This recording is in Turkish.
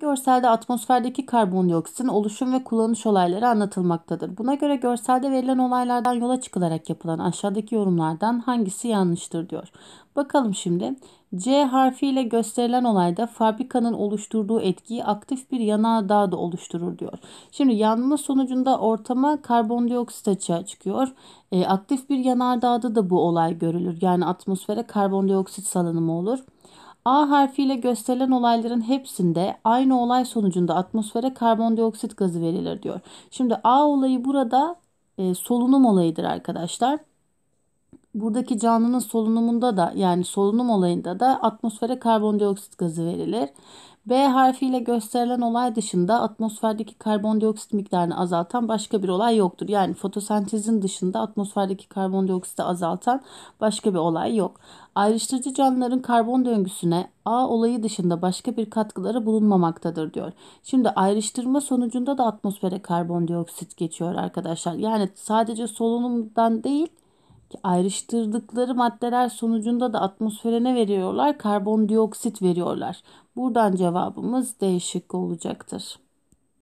Görselde atmosferdeki karbondioksitin oluşum ve kullanış olayları anlatılmaktadır. Buna göre görselde verilen olaylardan yola çıkılarak yapılan aşağıdaki yorumlardan hangisi yanlıştır diyor. Bakalım şimdi. C harfiyle gösterilen olayda fabrikanın oluşturduğu etkiyi aktif bir yanardağ da oluşturur diyor. Şimdi yanma sonucunda ortama karbondioksit açığa çıkıyor. E, aktif bir yanardağda da bu olay görülür. Yani atmosfere karbondioksit salınımı olur. A harfiyle gösterilen olayların hepsinde aynı olay sonucunda atmosfere karbondioksit gazı verilir diyor. Şimdi A olayı burada e, solunum olayıdır arkadaşlar buradaki canlının solunumunda da yani solunum olayında da atmosfere karbondioksit gazı verilir. B harfiyle gösterilen olay dışında atmosferdeki karbondioksit miktarını azaltan başka bir olay yoktur. Yani fotosentezin dışında atmosferdeki karbondioksiti azaltan başka bir olay yok. Ayrıştırıcı canlıların karbon döngüsüne A olayı dışında başka bir katkıları bulunmamaktadır diyor. Şimdi ayrıştırma sonucunda da atmosfere karbondioksit geçiyor arkadaşlar. Yani sadece solunumdan değil ayrıştırdıkları maddeler sonucunda da atmosfere ne veriyorlar? Karbondioksit veriyorlar. Buradan cevabımız değişik olacaktır.